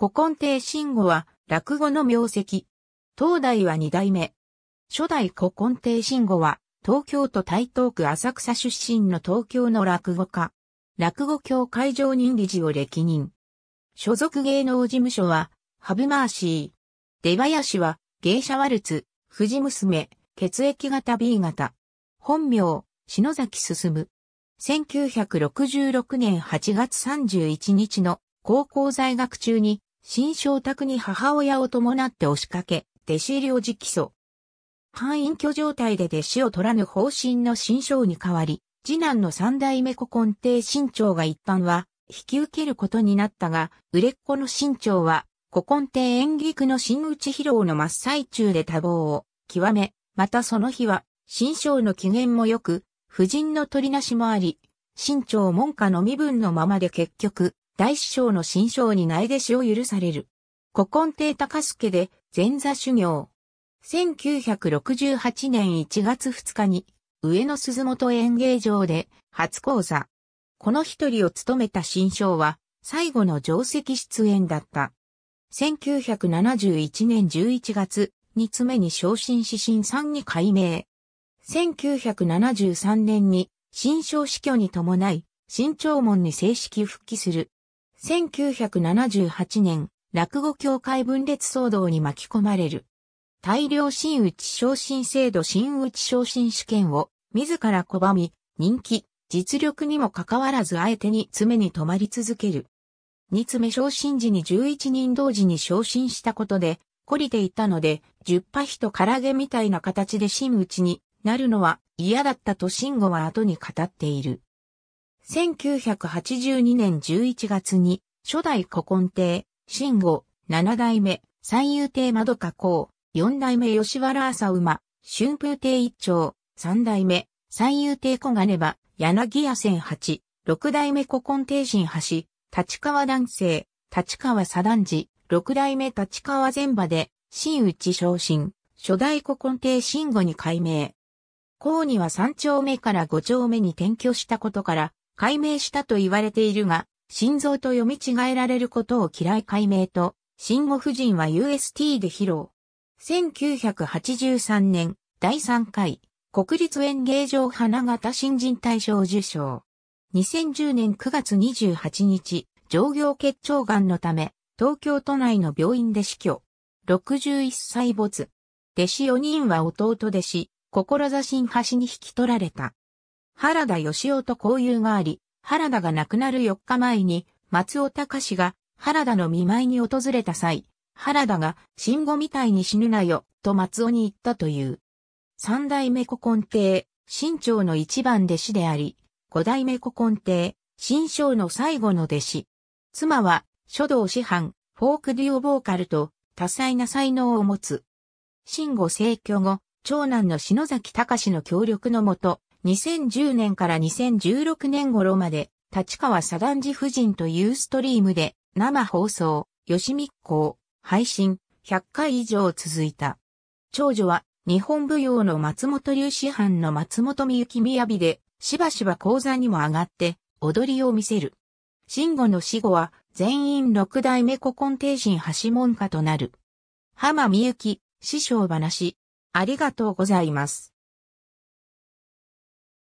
古今亭慎吾は、落語の名跡。東大は二代目。初代古今亭慎吾は、東京都台東区浅草出身の東京の落語家。落語協会常任理事を歴任。所属芸能事務所は、ハブマーシー。出囃子は、芸者ワルツ、藤娘、血液型 B 型。本名、篠崎進。1966年8月31日の高校在学中に新章宅に母親を伴って押しかけ、弟子入りを直訴。半隠居状態で弟子を取らぬ方針の新章に代わり、次男の三代目古今帝新長が一般は引き受けることになったが、売れっ子の新長は古今帝演劇の新内披露の真っ最中で多忙を極め、またその日は新章の機嫌も良く、夫人の取りなしもあり、新長門下の身分のままで結局、大師匠の新章に内弟子を許される。古今亭高助で前座修行。1968年1月2日に上野鈴本演芸場で初講座。この一人を務めた新章は最後の定石出演だった。1971年11月、二つ目に昇進指針3に改名。1973年に新章死去に伴い、新長門に正式復帰する。1978年、落語協会分裂騒動に巻き込まれる。大量新内昇進制度新内昇進試験を自ら拒み、人気、実力にもかかわらずあえてにめに止まり続ける。二目昇進時に11人同時に昇進したことで、懲りていたので、十ヒと唐揚げみたいな形で真打ちになるのは嫌だったと慎吾は後に語っている。1982年11月に、初代古今帝、新吾、七代目、三遊亭窓加工、四代目吉原朝馬、春風亭一丁、三代目、三遊亭小金場、柳屋千八、六代目古今帝新橋、立川男性、立川左段寺、六代目立川前場で、新内昇進、初代古今帝新吾に改名。後には三丁目から五丁目に転居したことから、解明したと言われているが、心臓と読み違えられることを嫌い解明と、新語夫人は UST で披露。1983年、第3回、国立演芸場花形新人大賞受賞。2010年9月28日、上行結腸癌のため、東京都内の病院で死去。61歳没。弟子4人は弟弟子、志新橋に引き取られた。原田義夫と交友があり、原田が亡くなる4日前に、松尾隆が原田の見舞いに訪れた際、原田が、新語みたいに死ぬなよ、と松尾に言ったという。三代目古今亭、新朝の一番弟子であり、五代目古今亭、新章の最後の弟子。妻は、書道師範、フォークデュオボーカルと、多彩な才能を持つ。新語逝去後、長男の篠崎隆の協力のもと、2010年から2016年頃まで、立川左段寺夫人というストリームで、生放送、吉密航、配信、100回以上続いた。長女は、日本舞踊の松本流師範の松本みゆきみやびで、しばしば講座にも上がって、踊りを見せる。慎吾の死後は、全員六代目古今帝人橋門家となる。浜みゆき、師匠話、ありがとうございます。